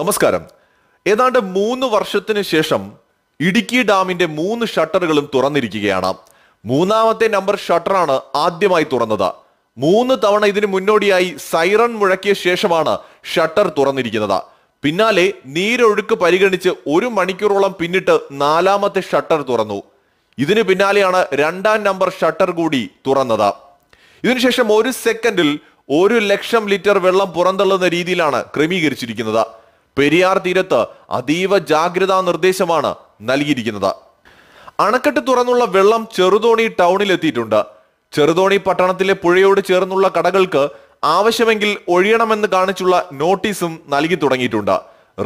നമസ്കാരം ഏതാണ്ട് മൂന്ന് വർഷത്തിന് ശേഷം ഇടുക്കി ഡാമിന്റെ മൂന്ന് ഷട്ടറുകളും തുറന്നിരിക്കുകയാണ് മൂന്നാമത്തെ നമ്പർ ഷട്ടറാണ് ആദ്യമായി തുറന്നത് മൂന്ന് തവണ ഇതിനു മുന്നോടിയായി സൈറൺ മുഴക്കിയ ശേഷമാണ് ഷട്ടർ തുറന്നിരിക്കുന്നത് പിന്നാലെ നീരൊഴുക്ക് പരിഗണിച്ച് ഒരു മണിക്കൂറോളം പിന്നിട്ട് നാലാമത്തെ ഷട്ടർ തുറന്നു ഇതിന് പിന്നാലെയാണ് രണ്ടാം നമ്പർ ഷട്ടർ കൂടി തുറന്നത് ഇതിനുശേഷം ഒരു സെക്കൻഡിൽ ഒരു ലക്ഷം ലിറ്റർ വെള്ളം പുറന്തള്ളുന്ന രീതിയിലാണ് ക്രമീകരിച്ചിരിക്കുന്നത് പെരിയാർ തീരത്ത് അതീവ ജാഗ്രതാ നിർദ്ദേശമാണ് നൽകിയിരിക്കുന്നത് അണക്കെട്ട് തുറന്നുള്ള വെള്ളം ചെറുതോണി ടൗണിൽ എത്തിയിട്ടുണ്ട് ചെറുതോണി പട്ടണത്തിലെ പുഴയോട് ചേർന്നുള്ള കടകൾക്ക് ആവശ്യമെങ്കിൽ ഒഴിയണമെന്ന് കാണിച്ചുള്ള നോട്ടീസും നൽകി തുടങ്ങിയിട്ടുണ്ട്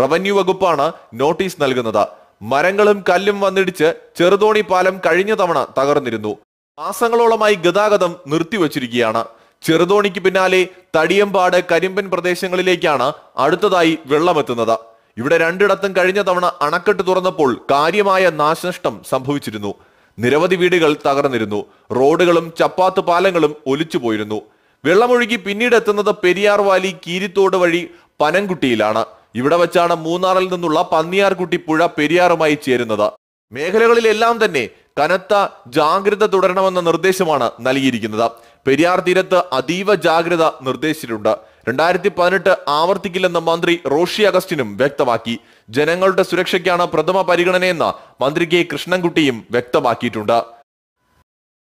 റവന്യൂ വകുപ്പാണ് നോട്ടീസ് നൽകുന്നത് മരങ്ങളും കല്ലും വന്നിടിച്ച് ചെറുതോണി പാലം കഴിഞ്ഞ തവണ തകർന്നിരുന്നു മാസങ്ങളോളമായി ഗതാഗതം നിർത്തിവച്ചിരിക്കുകയാണ് ചെറുതോണിക്ക് പിന്നാലെ തടിയമ്പാട് കരിമ്പൻ പ്രദേശങ്ങളിലേക്കാണ് അടുത്തതായി വെള്ളമെത്തുന്നത് ഇവിടെ രണ്ടിടത്തും കഴിഞ്ഞ തവണ അണക്കെട്ട് തുറന്നപ്പോൾ കാര്യമായ നാശനഷ്ടം സംഭവിച്ചിരുന്നു നിരവധി വീടുകൾ തകർന്നിരുന്നു റോഡുകളും ചപ്പാത്ത് പാലങ്ങളും ഒലിച്ചുപോയിരുന്നു വെള്ളമൊഴുകി പിന്നീട് എത്തുന്നത് പെരിയാർ വാലി കീരിത്തോട് വഴി പനൻകുട്ടിയിലാണ് ഇവിടെ വെച്ചാണ് മൂന്നാറിൽ നിന്നുള്ള പന്നിയാർകുട്ടി പുഴ പെരിയാറുമായി ചേരുന്നത് മേഖലകളിലെല്ലാം തന്നെ കനത്ത ജാഗ്രത തുടരണമെന്ന നിർദ്ദേശമാണ് നൽകിയിരിക്കുന്നത് പെരിയാർ തീരത്ത് അതീവ ജാഗ്രത നിർദ്ദേശിച്ചിട്ടുണ്ട് രണ്ടായിരത്തി പതിനെട്ട് ആവർത്തിക്കില്ലെന്ന് മന്ത്രി റോഷി അഗസ്റ്റിനും വ്യക്തമാക്കി ജനങ്ങളുടെ സുരക്ഷയ്ക്കാണ് പ്രഥമ പരിഗണനയെന്ന് മന്ത്രി കെ കൃഷ്ണൻകുട്ടിയും വ്യക്തമാക്കിയിട്ടുണ്ട്